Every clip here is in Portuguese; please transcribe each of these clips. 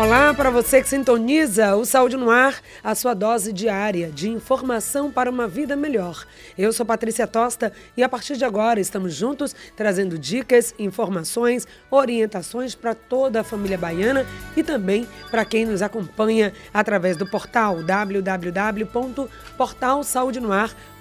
Olá para você que sintoniza o Saúde no Ar, a sua dose diária de informação para uma vida melhor. Eu sou Patrícia Tosta e a partir de agora estamos juntos trazendo dicas, informações, orientações para toda a família baiana e também para quem nos acompanha através do portal www.portalsaudenoar.com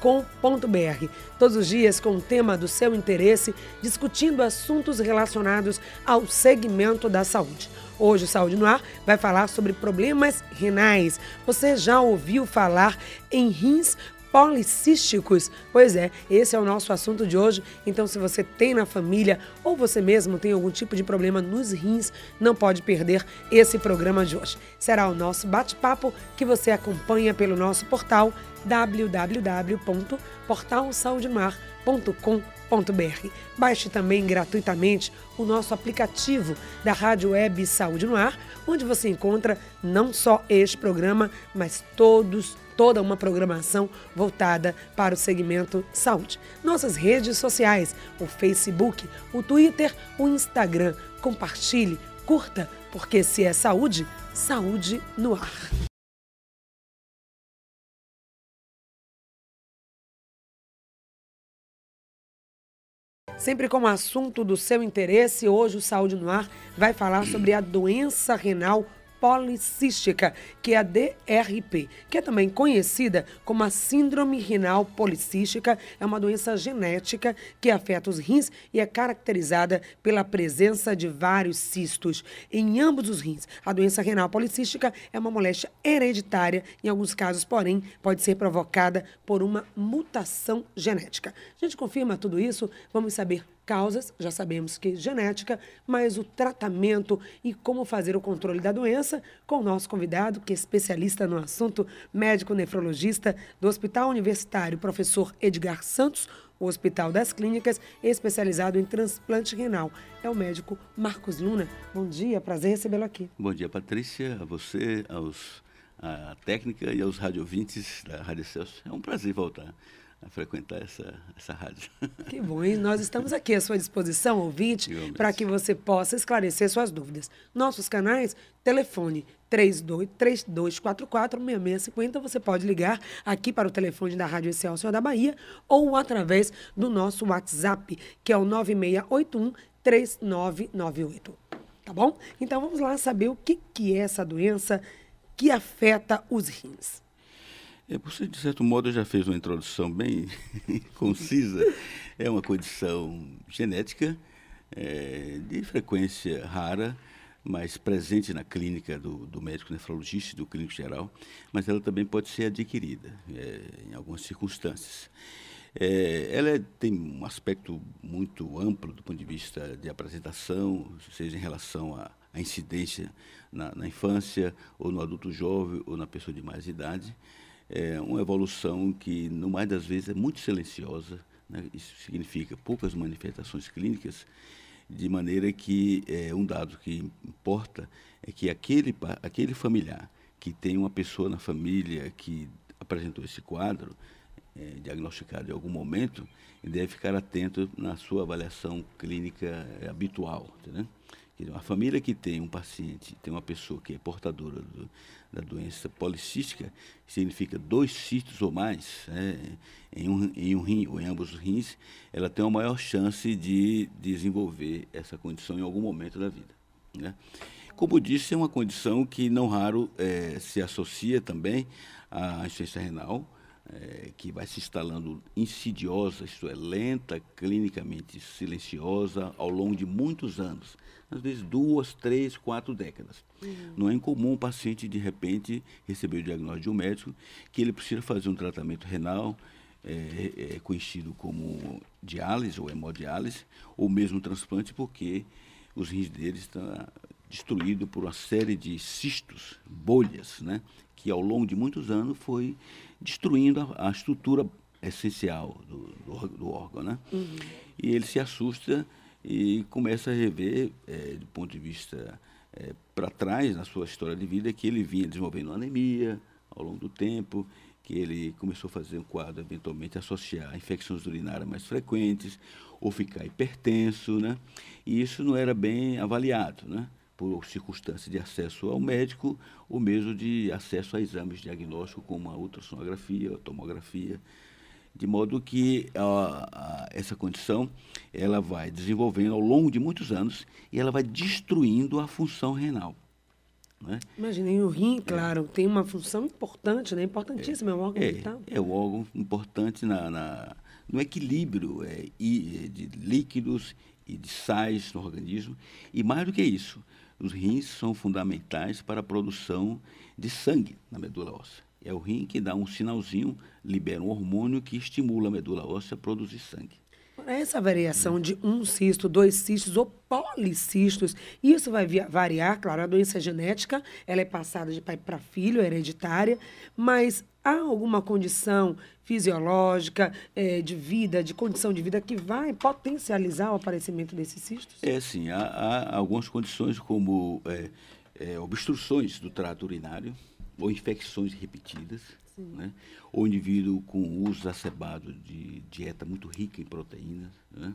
com.br Todos os dias com o tema do seu interesse, discutindo assuntos relacionados ao segmento da saúde. Hoje o Saúde no Ar vai falar sobre problemas renais. Você já ouviu falar em rins policísticos. Pois é, esse é o nosso assunto de hoje. Então, se você tem na família ou você mesmo tem algum tipo de problema nos rins, não pode perder esse programa de hoje. Será o nosso bate-papo que você acompanha pelo nosso portal www.portalsaudemar.com.br Baixe também gratuitamente o nosso aplicativo da Rádio Web Saúde no Ar, onde você encontra não só este programa, mas todos toda uma programação voltada para o segmento saúde. Nossas redes sociais, o Facebook, o Twitter, o Instagram. Compartilhe, curta, porque se é saúde, saúde no ar. Sempre como assunto do seu interesse, hoje o Saúde no Ar vai falar sobre a doença renal policística, que é a DRP, que é também conhecida como a síndrome renal policística, é uma doença genética que afeta os rins e é caracterizada pela presença de vários cistos em ambos os rins. A doença renal policística é uma moléstia hereditária, em alguns casos, porém, pode ser provocada por uma mutação genética. A gente confirma tudo isso, vamos saber Causas, já sabemos que genética, mas o tratamento e como fazer o controle da doença com o nosso convidado, que é especialista no assunto, médico nefrologista do Hospital Universitário, professor Edgar Santos, o Hospital das Clínicas, especializado em transplante renal. É o médico Marcos Luna. Bom dia, prazer recebê-lo aqui. Bom dia, Patrícia, a você, aos, a técnica e aos radiovintes da Rádio Celso. É um prazer voltar a frequentar essa, essa rádio. Que bom, e nós estamos aqui à sua disposição, ouvinte, para que você possa esclarecer suas dúvidas. Nossos canais, telefone 3244-6650, você pode ligar aqui para o telefone da Rádio Excel Senhor da Bahia ou através do nosso WhatsApp, que é o 9681 3998. Tá bom? Então vamos lá saber o que, que é essa doença que afeta os rins. É, você, de certo modo, já fez uma introdução bem concisa. É uma condição genética, é, de frequência rara, mas presente na clínica do, do médico nefrologista, do clínico geral, mas ela também pode ser adquirida é, em algumas circunstâncias. É, ela é, tem um aspecto muito amplo do ponto de vista de apresentação, seja em relação à, à incidência na, na, infância, ou no adulto jovem, ou na pessoa de mais idade é uma evolução que, no mais das vezes, é muito silenciosa. Né? Isso significa poucas manifestações clínicas, de maneira que é, um dado que importa é que aquele, aquele familiar que tem uma pessoa na família que apresentou esse quadro, é, diagnosticado em algum momento, deve ficar atento na sua avaliação clínica é, habitual. Entendeu? A família que tem um paciente, tem uma pessoa que é portadora do, da doença policística, significa dois cistos ou mais né, em, um, em um rim ou em ambos os rins, ela tem uma maior chance de desenvolver essa condição em algum momento da vida. Né? Como disse, é uma condição que não raro é, se associa também à insuficiência renal, é, que vai se instalando insidiosa, isto é, lenta, clinicamente silenciosa, ao longo de muitos anos às vezes duas, três, quatro décadas. Uhum. Não é incomum o paciente, de repente, receber o diagnóstico de um médico que ele precisa fazer um tratamento renal, é, é conhecido como diálise ou hemodiálise, ou mesmo transplante, porque os rins dele estão ah, destruídos por uma série de cistos, bolhas, né, que ao longo de muitos anos foi destruindo a, a estrutura essencial do, do, do órgão, né? Uhum. E ele se assusta e começa a rever, é, do ponto de vista é, para trás, na sua história de vida, que ele vinha desenvolvendo anemia ao longo do tempo, que ele começou a fazer um quadro, eventualmente, associar infecções urinárias mais frequentes, ou ficar hipertenso, né? E isso não era bem avaliado, né? por circunstância de acesso ao médico, ou mesmo de acesso a exames diagnósticos como a ultrassonografia, a tomografia, de modo que a, a, essa condição ela vai desenvolvendo ao longo de muitos anos e ela vai destruindo a função renal. Né? Imaginem, o rim, claro, é. tem uma função importante, né? importantíssima, é, um órgão é, vital. É um órgão importante na, na no equilíbrio é, de líquidos e de sais no organismo. E mais do que isso, os rins são fundamentais para a produção de sangue na medula óssea. É o rim que dá um sinalzinho, libera um hormônio que estimula a medula óssea a produzir sangue. Essa variação de um cisto, dois cistos ou policistos, isso vai variar, claro, a doença é genética, ela é passada de pai para filho, é hereditária, mas há alguma condição fisiológica, é, de vida, de condição de vida que vai potencializar o aparecimento desses cistos? É, sim. Há, há algumas condições como é, é, obstruções do trato urinário ou infecções repetidas, né? ou indivíduo com uso acebado de dieta muito rica em proteínas, né?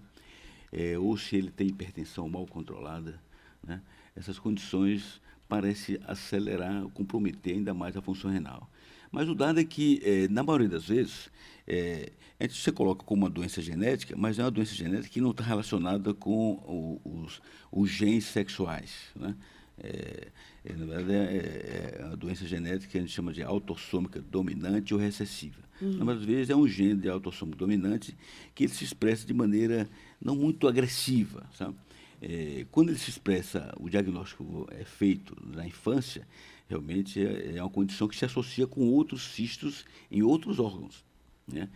ou se ele tem hipertensão mal controlada. Né? Essas condições parecem acelerar, comprometer ainda mais a função renal. Mas o dado é que, é, na maioria das vezes, é, a gente se coloca como uma doença genética, mas é uma doença genética que não está relacionada com o, os, os genes sexuais. Né? É, é, na verdade, é, é, é uma doença genética que a gente chama de autossômica dominante ou recessiva. Uhum. às vezes, é um gene de autossômico dominante que ele se expressa de maneira não muito agressiva, sabe? É, quando ele se expressa, o diagnóstico é feito na infância, realmente é, é uma condição que se associa com outros cistos em outros órgãos. Né?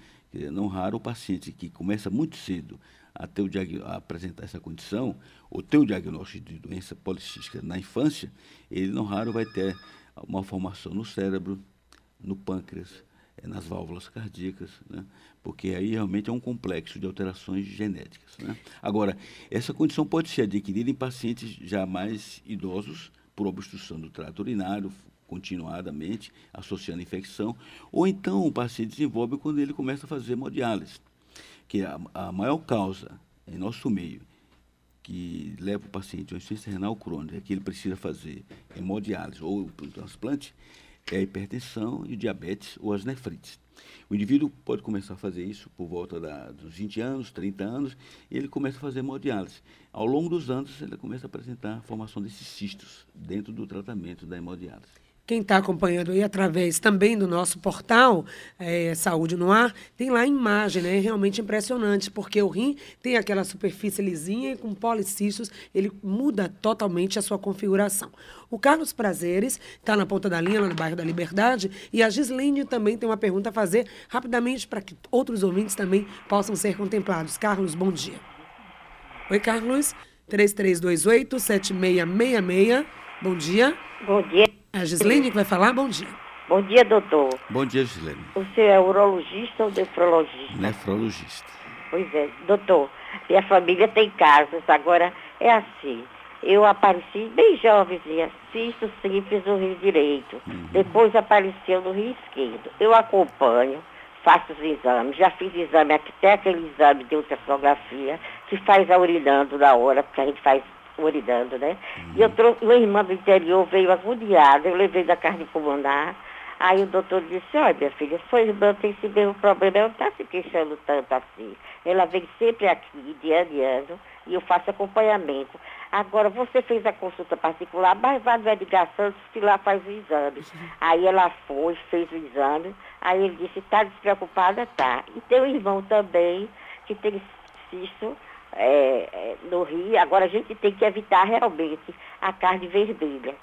Não raro o paciente que começa muito cedo a, ter o a apresentar essa condição, ou ter o diagnóstico de doença policística na infância, ele não raro vai ter uma formação no cérebro, no pâncreas, é nas válvulas cardíacas, né? porque aí realmente é um complexo de alterações genéticas. Né? Agora, essa condição pode ser adquirida em pacientes já mais idosos, por obstrução do trato urinário, continuadamente, associando infecção, ou então o paciente desenvolve quando ele começa a fazer hemodiálise, que é a, a maior causa em nosso meio que leva o paciente a uma insuficiência renal crônica, que ele precisa fazer hemodiálise ou transplante, é a hipertensão e o diabetes ou as nefrites. O indivíduo pode começar a fazer isso por volta da, dos 20 anos, 30 anos, e ele começa a fazer hemodiálise. Ao longo dos anos, ele começa a apresentar a formação desses cistos dentro do tratamento da hemodiálise. Quem está acompanhando aí através também do nosso portal é, Saúde no Ar, tem lá a imagem, né? É realmente impressionante, porque o rim tem aquela superfície lisinha e com policistos ele muda totalmente a sua configuração. O Carlos Prazeres está na ponta da linha, lá no bairro da Liberdade, e a Gislene também tem uma pergunta a fazer rapidamente para que outros ouvintes também possam ser contemplados. Carlos, bom dia. Oi, Carlos. 3328-7666. Bom dia. Bom dia. A Gislene que vai falar, bom dia. Bom dia, doutor. Bom dia, Gislene. Você é urologista ou nefrologista? Nefrologista. Pois é, doutor, minha família tem casos, agora é assim. Eu apareci bem jovenzinha, cisto simples no rio direito. Uhum. Depois apareceu no rio esquerdo. Eu acompanho, faço os exames. Já fiz exame, até aquele exame de ultrassonografia, que faz a urinando na hora, porque a gente faz urinando, né? Uhum. E eu trouxe, minha irmã do interior veio agoniada, eu levei da carne pulmonar. Aí o doutor disse, olha minha filha, sua irmã tem esse mesmo problema, ela não está se queixando tanto assim. Ela vem sempre aqui, de ano em ano, e eu faço acompanhamento. Agora, você fez a consulta particular, mas vai no Edgar Santos que lá faz o exame. Uhum. Aí ela foi, fez o exame, aí ele disse, está despreocupada? Tá. E tem um irmão também que tem cisto é, é, no rio. Agora a gente tem que evitar realmente a carne vermelha.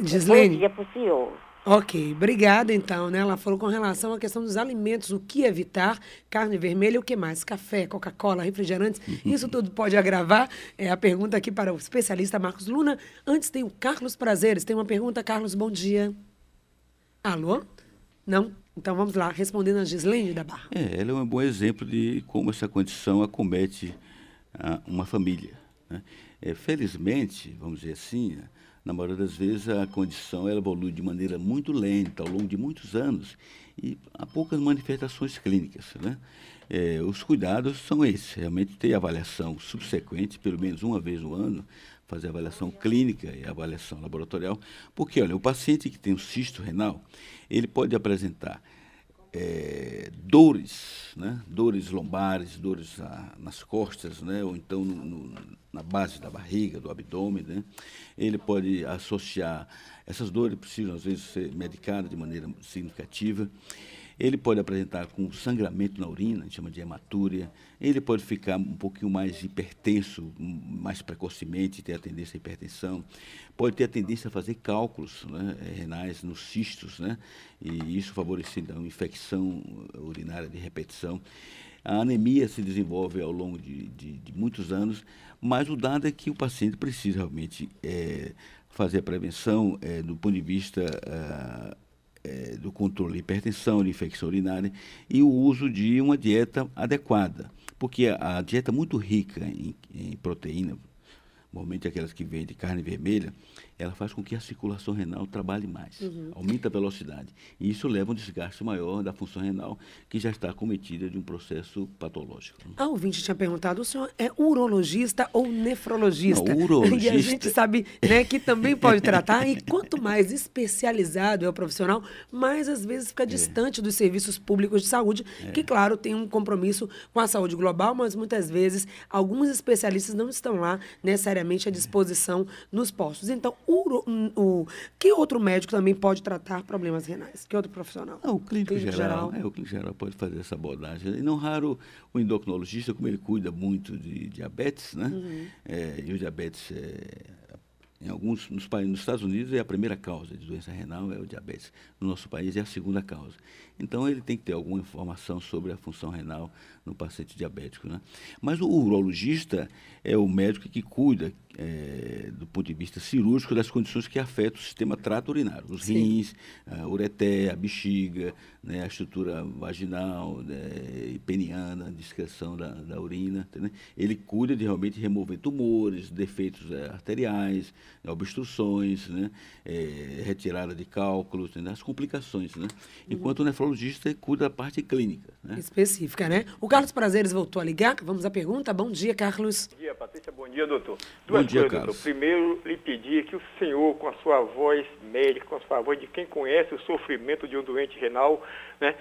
Gislene. É bom dia para o senhor. Ok, obrigada então, né? Ela falou com relação à questão dos alimentos, o que evitar, carne vermelha, o que mais? Café, Coca-Cola, refrigerantes, uhum. isso tudo pode agravar? É a pergunta aqui para o especialista Marcos Luna. Antes tem o Carlos Prazeres, tem uma pergunta, Carlos, bom dia. Alô? Não? Então vamos lá, respondendo a Gislene da Barra. É, ela é um bom exemplo de como essa condição acomete uma família. Né? É, felizmente, vamos dizer assim, né, na maioria das vezes a condição evolui de maneira muito lenta, ao longo de muitos anos, e há poucas manifestações clínicas. Né? É, os cuidados são esses, realmente ter avaliação subsequente, pelo menos uma vez no ano, fazer avaliação clínica e avaliação laboratorial, porque, olha, o paciente que tem um cisto renal, ele pode apresentar é, dores, né? dores lombares, dores a, nas costas, né? ou então no, no, na base da barriga, do abdômen. Né? Ele pode associar. Essas dores precisam, às vezes, ser medicadas de maneira significativa. Ele pode apresentar com sangramento na urina, a gente chama de hematúria. Ele pode ficar um pouquinho mais hipertenso, mais precocemente, ter a tendência à hipertensão. Pode ter a tendência a fazer cálculos né, eh, renais nos cistos, né? E isso favorecendo então, infecção urinária de repetição. A anemia se desenvolve ao longo de, de, de, muitos anos, mas o dado é que o paciente precisa realmente é, fazer a prevenção é, do ponto de vista ah, é, do controle de hipertensão, de infecção urinária e o uso de uma dieta adequada. Porque a, a dieta muito rica em, em proteína, normalmente aquelas que vêm de carne vermelha, ela faz com que a circulação renal trabalhe mais, uhum. aumenta a velocidade. E isso leva a um desgaste maior da função renal, que já está cometida de um processo patológico. A ah, ouvinte tinha perguntado, o senhor é urologista ou nefrologista? Não, urologista. E a gente sabe né, que também pode tratar, e quanto mais especializado é o profissional, mais às vezes fica é. distante é. dos serviços públicos de saúde, é. que, claro, tem um compromisso com a saúde global, mas muitas vezes alguns especialistas não estão lá área né, a à disposição nos postos. Então, o, o, que outro médico também pode tratar problemas renais? Que outro profissional? É o clínico, clínico geral. geral. É, o clínico geral pode fazer essa abordagem. E não raro o endocrinologista, como ele cuida muito de diabetes, né? Uhum. É, e o diabetes é alguns nos, nos Estados Unidos é a primeira causa de doença renal é o diabetes. No nosso país é a segunda causa. Então ele tem que ter alguma informação sobre a função renal no paciente diabético, né? Mas o urologista é o médico que cuida, é, do ponto de vista cirúrgico, das condições que afetam o sistema trato urinário, os Sim. rins, a ureté, a bexiga, né, a estrutura vaginal, né, peniana, a discreção da, da urina. né? Ele cuida de realmente remover tumores, defeitos é, arteriais, né, obstruções, né, é, retirada de cálculos, as complicações. Né? Enquanto uhum. o nefrologista cuida da parte clínica. Né? Específica, né? O Carlos Prazeres voltou a ligar. Vamos à pergunta. Bom dia, Carlos. Bom dia, Patrícia. Bom dia, doutor. Duas dia, Carlos. Primeiro, lhe pedir que o senhor, com a sua voz médica, com a sua voz de quem conhece o sofrimento de um doente renal, né,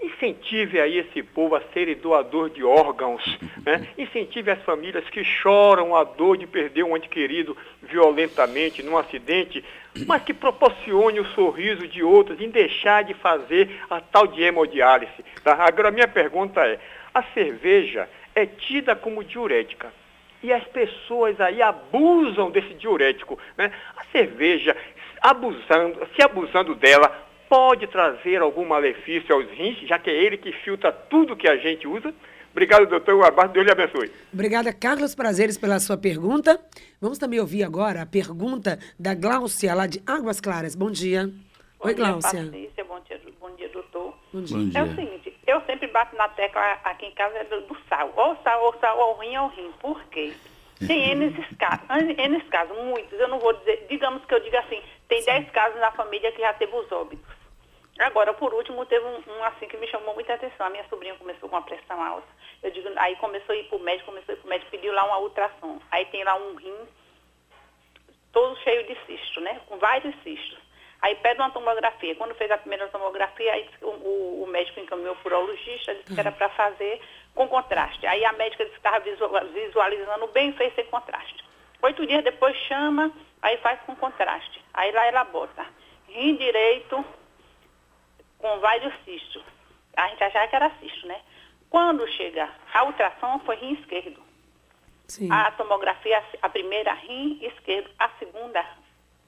incentive aí esse povo a ser doador de órgãos, né? incentive as famílias que choram a dor de perder um ente querido violentamente num acidente, mas que proporcione o sorriso de outros em deixar de fazer a tal de hemodiálise. Tá? Agora, minha pergunta é, a cerveja é tida como diurética. E as pessoas aí abusam desse diurético. Né? A cerveja, abusando, se abusando dela, pode trazer algum malefício aos rins, já que é ele que filtra tudo que a gente usa. Obrigado, doutor. Um Deus lhe abençoe. Obrigada, Carlos Prazeres, pela sua pergunta. Vamos também ouvir agora a pergunta da Gláucia, lá de Águas Claras. Bom dia. Bom Oi, dia, Gláucia. Patrícia. Bom dia, bom dia doutor. Bom dia. bom dia. É o seguinte, eu sempre bato na tecla aqui em casa do, do sal. Ou sal, ou sal, ou rim, ou rim. Por quê? Tem N casos, casos, muitos. Eu não vou dizer, digamos que eu diga assim, tem 10 casos na família que já teve os óbitos. Agora, por último, teve um, um, assim que me chamou muita atenção. A minha sobrinha começou com uma pressão alta. Eu digo, aí começou a ir para o médico, começou a ir para o médico, pediu lá uma ultrassom. Aí tem lá um rim todo cheio de cisto, né? Com vários cistos. Aí pede uma tomografia. Quando fez a primeira tomografia, aí, o, o, o, médico encaminhou o urologista, disse que era para fazer com contraste. Aí a médica disse que estava visualizando bem, fez sem contraste. Oito dias depois chama, aí faz com contraste. Aí lá ela bota rim direito com vários cistos. A gente achava que era cisto, né? Quando chega a ultrassom, foi rim esquerdo. Sim. A tomografia, a primeira rim esquerdo, a segunda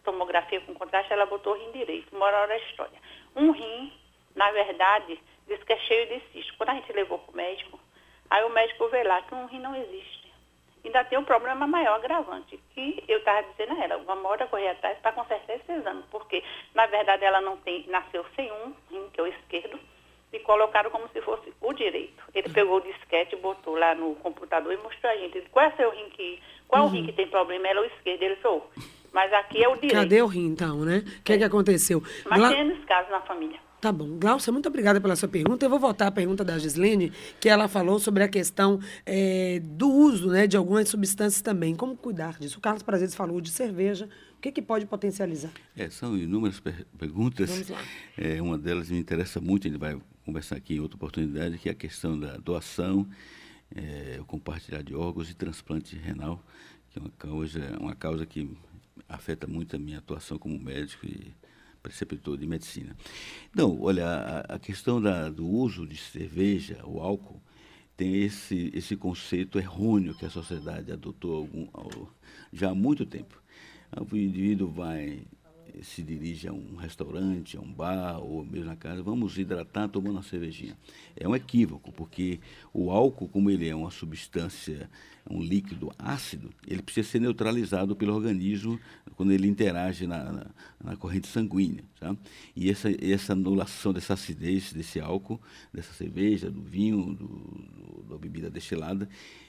tomografia com contraste, ela botou o rim direito. Moral a história. Um rim, na verdade, diz que é cheio de cisto. Quando a gente levou para o médico, aí o médico veio lá que um rim não existe. Ainda tem um problema maior, agravante, que eu estava dizendo a ela, vamos hora correr atrás para consertar esse exame, porque, na verdade, ela não tem, nasceu sem um rim, que é o esquerdo, e colocaram como se fosse o direito. Ele pegou o disquete, botou lá no computador e mostrou a gente. Qual é seu rim que. Qual é uhum. rim que tem problema? Ela é o esquerdo. Ele falou, mas aqui é o direito. Cadê o rim, então, né? O que é que aconteceu? Mas Gla... tem casos na família. Tá bom. Glaucia, muito obrigada pela sua pergunta. Eu vou voltar à pergunta da Gislene, que ela falou sobre a questão é, do uso né, de algumas substâncias também. Como cuidar disso? O Carlos Prazeres falou de cerveja. O que, que pode potencializar? É, são inúmeras per perguntas. Vamos lá. É, uma delas me interessa muito, a gente vai conversar aqui em outra oportunidade, que é a questão da doação, é, o compartilhar de órgãos e transplante renal, que é uma uma causa que afeta muito a minha atuação como médico e preceptor de medicina. Então, olha, a, a questão da, do uso de cerveja o álcool tem esse, esse conceito errôneo que a sociedade adotou algum, já há muito tempo. O indivíduo vai se dirige a um restaurante, a um bar ou mesmo na casa, vamos hidratar tomando uma cervejinha. É um equívoco, porque o álcool, como ele é uma substância, um líquido ácido, ele precisa ser neutralizado pelo organismo quando ele interage na, na, na corrente sanguínea. Tá? E essa, essa anulação dessa acidez, desse álcool, dessa cerveja, do vinho, do, do, da bebida destilada,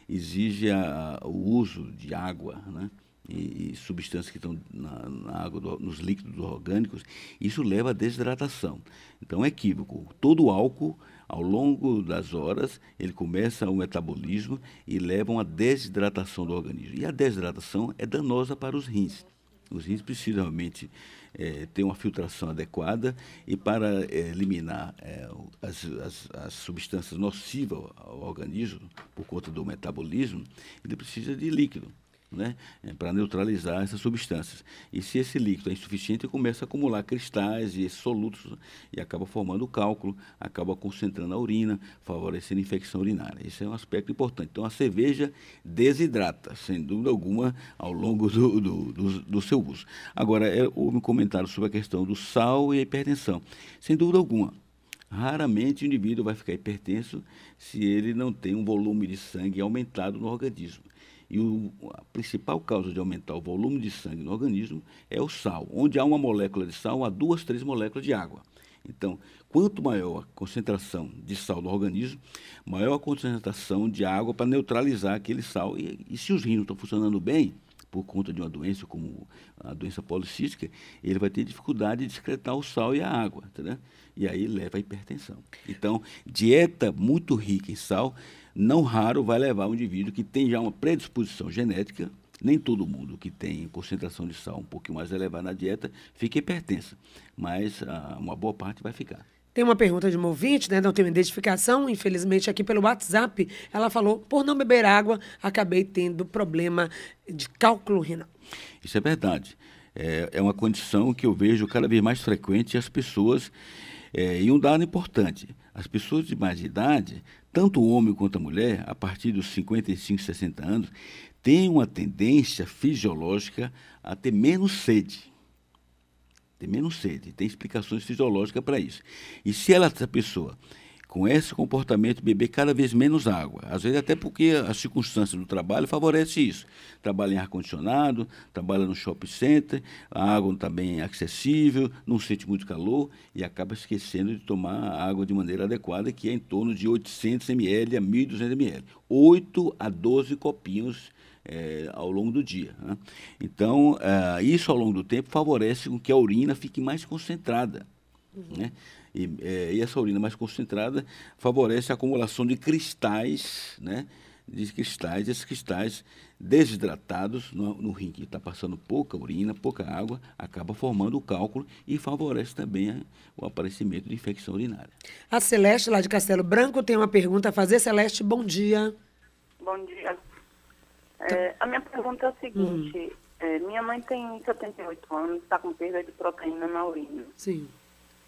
exige a, a, o uso de água, né? e, e substâncias que estão na, na água, do, nos líquidos orgânicos, isso leva à desidratação. Então é equívoco. Todo álcool, ao longo das horas, ele começa o metabolismo e leva a desidratação do organismo. E a desidratação é danosa para os rins. Os rins precisam realmente é, ter uma filtração adequada e para é, eliminar é, as, as, as, substâncias nocivas ao organismo, por conta do metabolismo, ele precisa de líquido né, é, para neutralizar essas substâncias. E se esse líquido é insuficiente, começa a acumular cristais e solutos né, e acaba formando cálculo, acaba concentrando a urina, favorecendo infecção urinária. Esse é um aspecto importante. Então, a cerveja desidrata, sem dúvida alguma, ao longo do, do, do, do seu uso. Agora, é, houve um comentário sobre a questão do sal e a hipertensão. Sem dúvida alguma, Raramente o indivíduo vai ficar hipertenso se ele não tem um volume de sangue aumentado no organismo. E o, a principal causa de aumentar o volume de sangue no organismo é o sal. Onde há uma molécula de sal, há duas, três moléculas de água. Então, quanto maior a concentração de sal no organismo, maior a concentração de água para neutralizar aquele sal. E, e se os rins não estão funcionando bem, por conta de uma doença como a doença policística, ele vai ter dificuldade de excretar o sal e a água, e aí leva à hipertensão. Então, dieta muito rica em sal não raro vai levar um indivíduo que tem já uma predisposição genética, nem todo mundo que tem concentração de sal um pouquinho mais elevada na dieta fica hipertensa, mas ah, uma boa parte vai ficar. Tem uma pergunta de um ouvinte, né? Não tem identificação, infelizmente, aqui pelo WhatsApp. Ela falou: por não beber água, acabei tendo problema de cálculo renal. Isso é verdade. É, é uma condição que eu vejo cada vez mais frequente as pessoas. É, e um dado importante: as pessoas de mais idade tanto o homem quanto a mulher, a partir dos 55, 60 anos, tem uma tendência fisiológica a ter menos sede. Ter menos sede. Tem explicações fisiológicas para isso. E se ela, essa pessoa com esse comportamento, beber cada vez menos água. Às vezes até porque a circunstância do trabalho favorece isso. Trabalha em ar-condicionado, trabalha no shopping center, a água não está bem acessível, não sente muito calor e acaba esquecendo de tomar água de maneira adequada, que é em torno de 800 ml a 1.200 ml. 8 a 12 copinhos é, ao longo do dia. Né? Então, é, isso ao longo do tempo favorece com que a urina fique mais concentrada. Uhum. Né? e, é, e essa urina mais concentrada favorece a acumulação de cristais, né? de cristais, esses cristais desidratados no, no rim, que está passando pouca urina, pouca água, acaba formando o cálculo e favorece também a, o aparecimento de infecção urinária. A Celeste, lá de Castelo Branco, tem uma pergunta a fazer. Celeste, bom dia. Bom dia. Tá. É, a minha pergunta é a seguinte: hum. é, minha mãe tem 78 anos, está com perda de proteína na urina. Sim.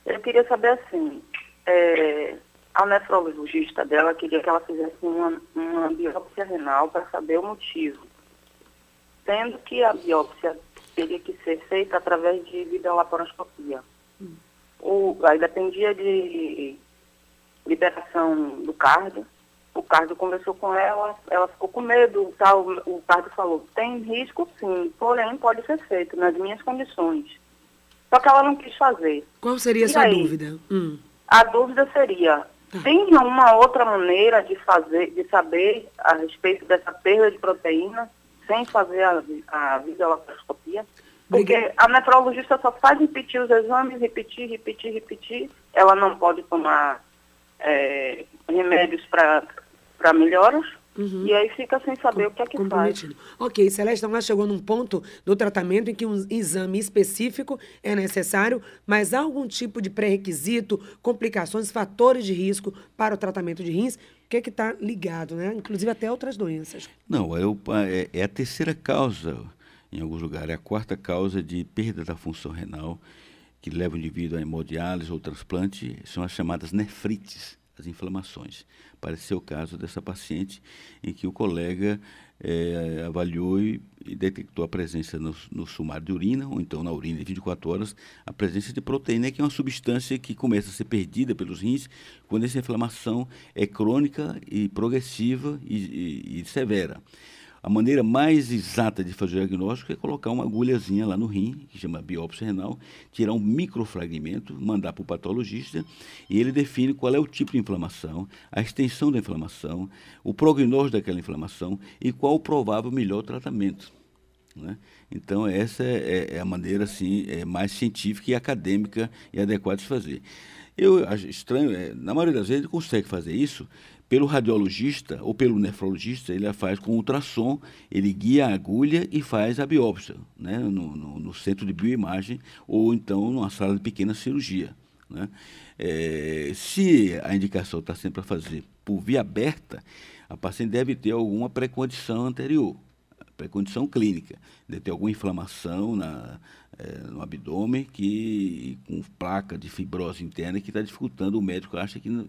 Eu queria saber assim, é, a nefrologista dela queria que ela fizesse uma, uma biópsia renal para saber o motivo. Sendo que a biópsia teria que ser feita através de videolaparoscopia. Hum. O, aí dependia de liberação do cardio. O cardio conversou com ela, ela ficou com medo, tal, o cardio falou, tem risco sim, porém pode ser feito nas minhas condições. Só que ela não quis fazer. Qual seria a essa aí? dúvida? Hum. A dúvida seria, ah. tem uma outra maneira de fazer, de saber a respeito dessa perda de proteína sem fazer a, a videolaparoscopia? Porque a nefrologista só faz repetir os exames, repetir, repetir, repetir. Ela não pode tomar é, remédios para melhoras. Uhum. E aí fica sem saber Com, o que é que faz. Ok, Celeste, então ela chegou num ponto do tratamento em que um exame específico é necessário, mas há algum tipo de pré-requisito, complicações, fatores de risco para o tratamento de rins? O que é que está ligado, né? Inclusive até outras doenças. Não, é, o, é, é a terceira causa, em alguns lugares, é a quarta causa de perda da função renal que leva o indivíduo a hemodiálise ou transplante, são as chamadas nefrites as inflamações. Parece ser o caso dessa paciente em que o colega é, avaliou e, e detectou a presença no, no sumário de urina, ou então na urina de 24 horas, a presença de proteína, que é uma substância que começa a ser perdida pelos rins quando essa inflamação é crônica e progressiva e, e, e severa. A maneira mais exata de fazer o diagnóstico é colocar uma agulhazinha lá no rim, que chama biópsia renal, tirar um microfragmento, mandar para o patologista e ele define qual é o tipo de inflamação, a extensão da inflamação, o prognóstico daquela inflamação e qual o provável melhor tratamento. Né? Então, essa é, é, é a maneira assim, é, mais científica e acadêmica e adequada de fazer. Eu acho estranho, é, na maioria das vezes ele consegue fazer isso pelo radiologista ou pelo nefrologista, ele a faz com ultrassom, ele guia a agulha e faz a biópsia, né? no, no, no centro de bioimagem ou então numa sala de pequena cirurgia. Né? É, se a indicação está sendo para fazer por via aberta, a paciente deve ter alguma precondição anterior, precondição clínica, deve ter alguma inflamação na, é, no abdômen que com placa de fibrose interna que está dificultando, o médico acha que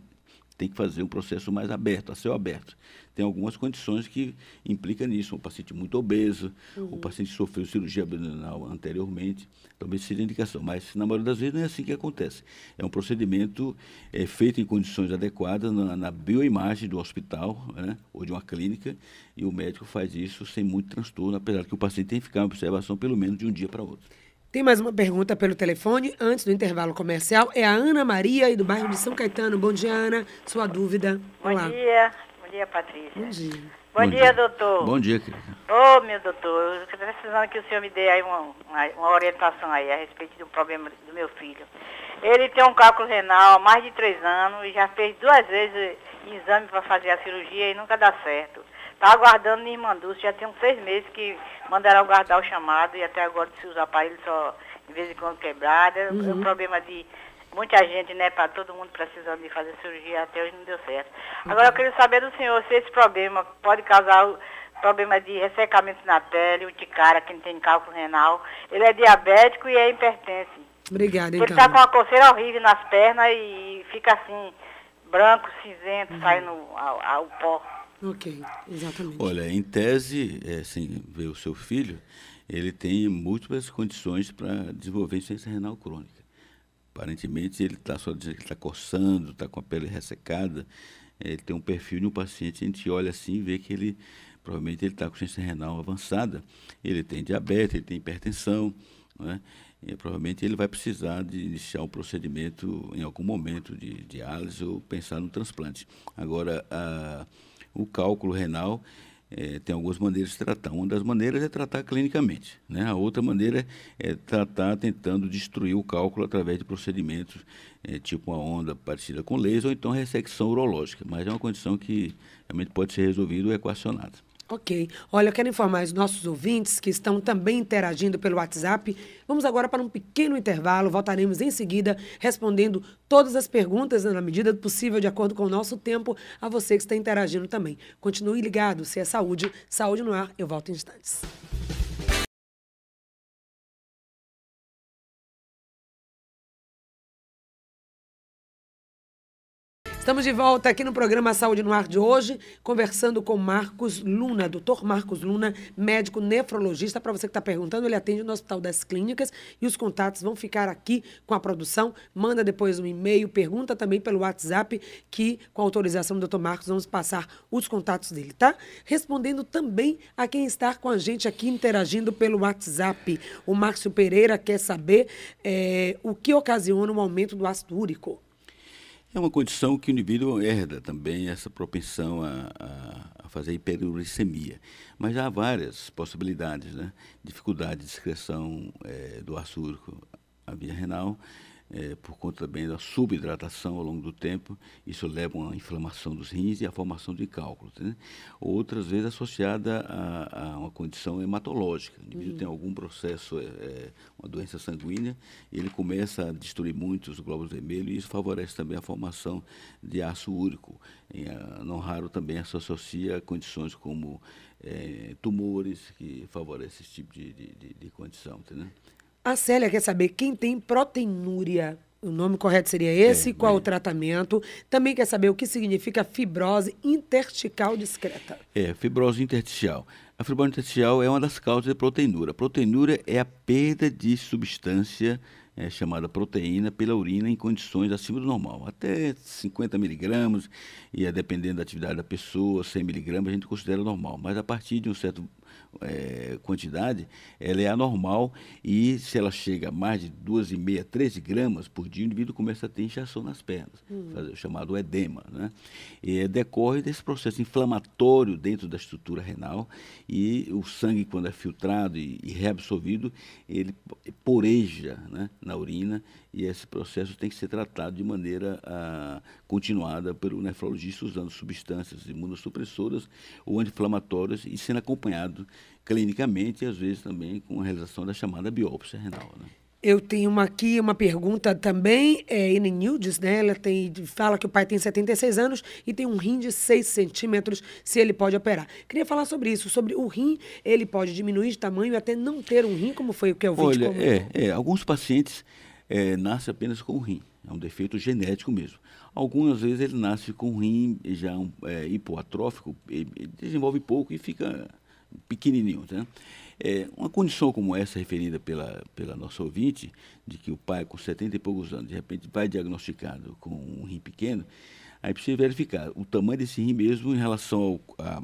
tem que fazer um processo mais aberto, a céu aberto. Tem algumas condições que implicam nisso. Um paciente muito obeso, uhum. paciente sofreu cirurgia abdominal anteriormente, também seria indicação. Mas, na maioria das vezes, não é assim que acontece. É um procedimento é, feito em condições adequadas, na, na bioimagem do hospital né, ou de uma clínica, e o médico faz isso sem muito transtorno, apesar que o paciente tem que ficar em observação pelo menos de um dia para outro. Tem mais uma pergunta pelo telefone, antes do intervalo comercial. É a Ana Maria, aí do bairro de São Caetano. Bom dia, Ana. Sua dúvida. Olá. Bom dia. Bom dia, Patrícia. Bom dia. Bom, Bom dia, dia, doutor. Bom dia, querida. Ô, oh, meu doutor, eu estou precisando que o senhor me dê aí uma, uma, uma orientação aí a respeito do problema do meu filho. Ele tem um cálculo renal há mais de três anos e já fez duas vezes exame para fazer a cirurgia e nunca dá certo. Está aguardando em mandou. já tem uns seis meses que mandaram guardar o chamado e até agora se os aparelhos só de vez em quando quebrados. Uhum. É um problema de muita gente, né, para todo mundo precisando de fazer cirurgia, até hoje não deu certo. Agora eu queria saber do senhor se esse problema pode causar problema de ressecamento na pele, urticária, quem tem cálculo renal. Ele é diabético e é hipertenso. Obrigada, então. Ele está com uma coceira horrível nas pernas e fica assim, branco, cinzento, uhum. saindo ao, ao pó. Ok, exatamente. Olha, em tese, é, sem ver o seu filho, ele tem múltiplas condições para desenvolver insuficiência renal crônica. Aparentemente, ele está só dizendo que está coçando, está com a pele ressecada. É, ele tem um perfil de um paciente, a gente olha assim e vê que ele provavelmente ele está com insuficiência renal avançada. Ele tem diabetes, ele tem hipertensão, né? E, provavelmente ele vai precisar de iniciar um procedimento em algum momento de diálise ou pensar no transplante. Agora, a o cálculo renal. É, tem algumas maneiras de tratar. Uma das maneiras é tratar clinicamente, né? A outra maneira é tratar tentando destruir o cálculo através de procedimentos é, tipo uma onda partida com laser ou então ressecção urológica. Mas é uma condição que realmente pode ser resolvida ou equacionada. Ok. Olha, eu quero informar os nossos ouvintes que estão também interagindo pelo WhatsApp. Vamos agora para um pequeno intervalo. Voltaremos em seguida respondendo todas as perguntas, na medida do possível, de acordo com o nosso tempo, a você que está interagindo também. Continue ligado. Se é saúde, saúde no ar. Eu volto em instantes. Estamos de volta aqui no programa Saúde no Ar de hoje, conversando com Marcos Luna, doutor Marcos Luna, médico nefrologista. Para você que está perguntando, ele atende no Hospital das Clínicas e os contatos vão ficar aqui com a produção. Manda depois um e-mail, pergunta também pelo WhatsApp, que com autorização do doutor Marcos vamos passar os contatos dele, tá? Respondendo também a quem está com a gente aqui interagindo pelo WhatsApp. O Márcio Pereira quer saber é, o que ocasiona o aumento do ácido úrico. É uma condição que o indivíduo herda também, essa propensão a, a, a fazer hiperuricemia. Mas há várias possibilidades, né? Dificuldade de excreção é, do açúcar, à via renal, é, por conta também da subhidratação ao longo do tempo, isso leva a uma inflamação dos rins e a formação de cálculos. Né? Outras vezes associada a, a uma condição hematológica. O indivíduo uhum. tem algum processo, é, é uma doença sanguínea, ele começa a destruir muito os glóbulos vermelhos e isso favorece também a formação de ácido úrico. E, a, ah, não raro também se associa a condições como é, tumores, que favorecem esse tipo de, de, de, de condição. Entendeu? A Célia quer saber quem tem proteinúria. O nome correto seria esse, é, qual é. o tratamento. Também quer saber o que significa fibrose intersticial discreta. É, fibrose intersticial. A fibrose intersticial é uma das causas de proteinúria. A proteinúria é a perda de substância é, chamada proteína pela urina em condições acima do normal, até 50 miligramas e é dependendo da atividade da pessoa, 100 miligramas a gente considera normal, mas a partir de um certo é, quantidade, ela é anormal e se ela chega a mais de 2,5, 13 gramas por dia, o indivíduo começa a ter inchação nas pernas, uhum. chamado edema. Né? E é decorre desse processo inflamatório dentro da estrutura renal e o sangue, quando é filtrado e, e reabsorvido, ele poreja né, na urina e esse processo tem que ser tratado de maneira ah, continuada pelo nefrologista usando substâncias imunossupressoras ou anti-inflamatórias e sendo acompanhado clinicamente e às vezes também com a realização da chamada biópsia renal. Né? Eu tenho uma aqui uma pergunta também, é Nildes, né? Ela tem, fala que o pai tem 76 anos e tem um rim de 6 centímetros, se ele pode operar. Queria falar sobre isso, sobre o rim, ele pode diminuir de tamanho e até não ter um rim, como foi o que eu vi. Olha, é, é, alguns pacientes é, nasce apenas com o rim. É um defeito genético mesmo. Algumas vezes ele nasce com o rim já um, é, hipoatrófico, desenvolve pouco e fica pequenininho. Né? É, uma condição como essa, referida pela, pela nossa ouvinte, de que o pai com 70 e poucos anos, de repente, vai diagnosticado com um rim pequeno, aí precisa verificar o tamanho desse rim mesmo em relação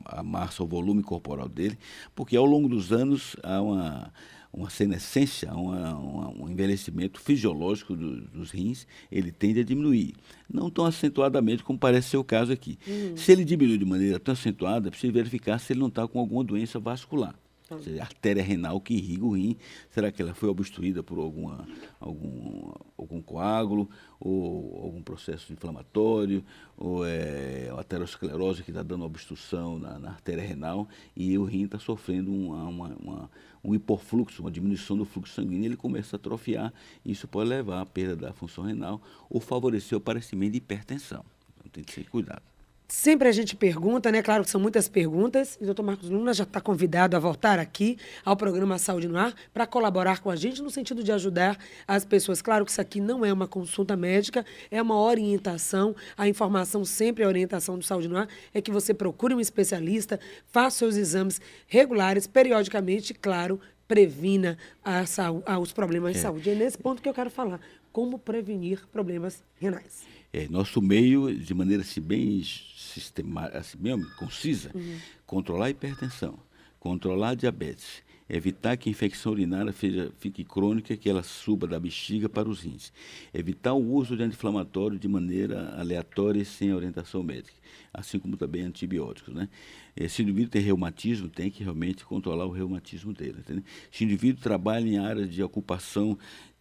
à massa, ao volume corporal dele, porque ao longo dos anos há uma uma senescência, uma, uma, um envelhecimento fisiológico do, dos rins, ele tende a diminuir. Não tão acentuadamente como parece ser o caso aqui. Uhum. Se ele diminui de maneira tão acentuada, é preciso verificar se ele não está com alguma doença vascular. A então. artéria renal que irriga o rim, será que ela foi obstruída por alguma, algum, algum coágulo, ou algum processo inflamatório, ou é, aterosclerose que está dando obstrução na, na, artéria renal, e o rim está sofrendo uma, uma, uma, um hipofluxo uma diminuição do fluxo sanguíneo, ele começa a atrofiar, e isso pode levar à perda da função renal ou favorecer o aparecimento de hipertensão. Então tem que ser cuidado. Sempre a gente pergunta, né? Claro que são muitas perguntas. o doutor Marcos Luna já está convidado a voltar aqui ao programa Saúde no Ar para colaborar com a gente no sentido de ajudar as pessoas. Claro que isso aqui não é uma consulta médica, é uma orientação. A informação sempre, é a orientação do Saúde no Ar é que você procure um especialista, faça seus exames regulares, periodicamente, claro, previna a, os problemas de é. saúde. é nesse ponto que eu quero falar. Como prevenir problemas renais. É, nosso meio, de maneira assim, bem, sistemática, assim, bem concisa, uhum. controlar a hipertensão, controlar a diabetes, evitar que a infecção urinária seja, fique crônica, que ela suba da bexiga para os rins, evitar o uso de anti-inflamatório de maneira aleatória e sem orientação médica, assim como também antibióticos. Né? É, se o indivíduo tem reumatismo, tem que realmente controlar o reumatismo dele. Entendeu? Se o indivíduo trabalha em área de ocupação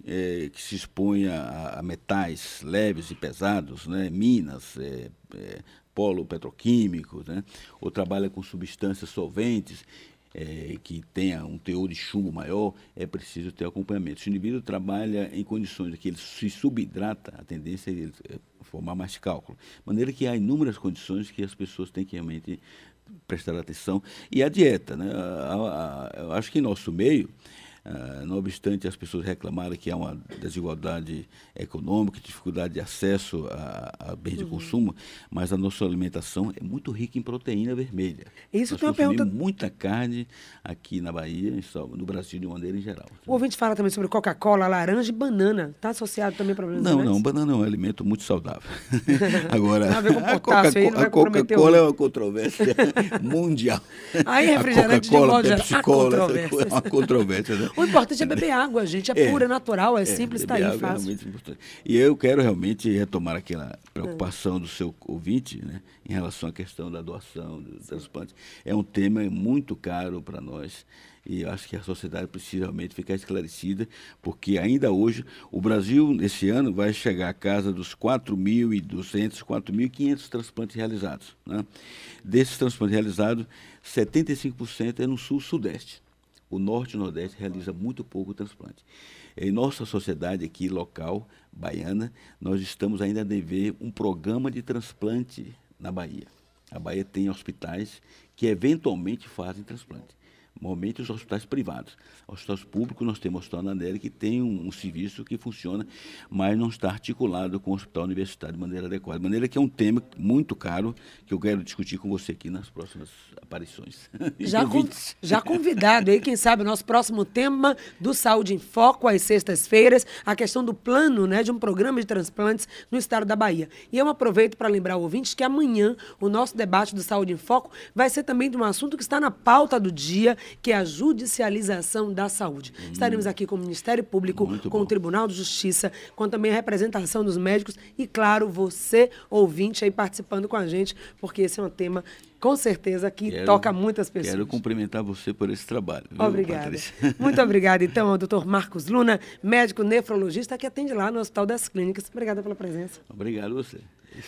é, que se expunha a, a, metais leves e pesados, né? minas, é, é, polo petroquímico, né? ou trabalha com substâncias solventes é, que tenha um teor de chumbo maior, é preciso ter acompanhamento. Se o indivíduo trabalha em condições em que ele se subidrata, a tendência é ele é, formar mais cálculo. De maneira que há inúmeras condições que as pessoas têm que realmente prestar atenção. E a dieta, né? Eu acho que em nosso meio ah, não obstante as pessoas reclamarem que há uma desigualdade econômica, dificuldade de acesso a, a bens uhum. de consumo, mas a nossa alimentação é muito rica em proteína vermelha. Isso Nós tem uma pergunta. muita carne aqui na Bahia, no Brasil de maneira em geral. O ouvinte fala também sobre Coca-Cola, laranja e banana. Está associado também a problemas Não, não. Banana é um alimento muito saudável. Agora, tá a Coca-Cola Coca é uma controvérsia mundial. Aí, refrigerante a Coca-Cola, é uma controvérsia, né? O importante é beber água, gente. É, é pura, é natural, é, é simples, está aí, água é fácil. É importante. E eu quero realmente retomar aquela preocupação do seu ouvinte, né, em relação à questão da doação, do transplante. É um tema muito caro para nós. E eu acho que a sociedade precisa realmente ficar esclarecida, porque ainda hoje o Brasil, nesse ano, vai chegar à casa dos 4.200, 4.500 transplantes realizados. Né? Desses transplantes realizados, 75% é no sul-sudeste o Norte e o Nordeste realiza muito pouco transplante. Em nossa sociedade aqui, local, baiana, nós estamos ainda a dever um programa de transplante na Bahia. A Bahia tem hospitais que eventualmente fazem transplante normalmente os hospitais privados. Hospitais públicos, nós temos o Hospital Nandera, que tem um, um, serviço que funciona, mas não está articulado com o Hospital Universitário de maneira adequada. De maneira que é um tema muito caro, que eu quero discutir com você aqui nas próximas aparições. Já, já convidado aí, quem sabe, o nosso próximo tema do Saúde em Foco, às sextas-feiras, a questão do plano né, de um programa de transplantes no estado da Bahia. E eu aproveito para lembrar ao ouvinte que amanhã o nosso debate do Saúde em Foco vai ser também de um assunto que está na pauta do dia que é a judicialização da saúde. Hum. Estaremos aqui com o Ministério Público, Muito com bom. o Tribunal de Justiça, com também a representação dos médicos e, claro, você, ouvinte, aí participando com a gente, porque esse é um tema com certeza que quero, toca muitas pessoas. Quero cumprimentar você por esse trabalho. Viu, obrigada. Patrícia? Muito obrigada, então, ao doutor Marcos Luna, médico nefrologista que atende lá no Hospital das Clínicas. Obrigada pela presença. Obrigado você.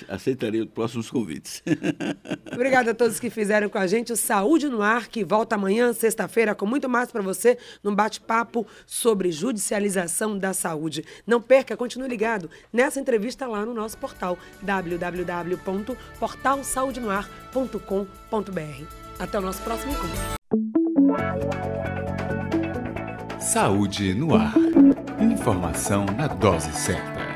Aceitarei os próximos convites. Obrigada a todos que fizeram com a gente o Saúde no Ar, que volta amanhã, sexta-feira, com muito mais para você, num bate-papo sobre judicialização da saúde. Não perca, continue ligado nessa entrevista lá no nosso portal www.portalsaudenoar.com.br. Até o nosso próximo encontro. Saúde no Ar. Informação na dose certa.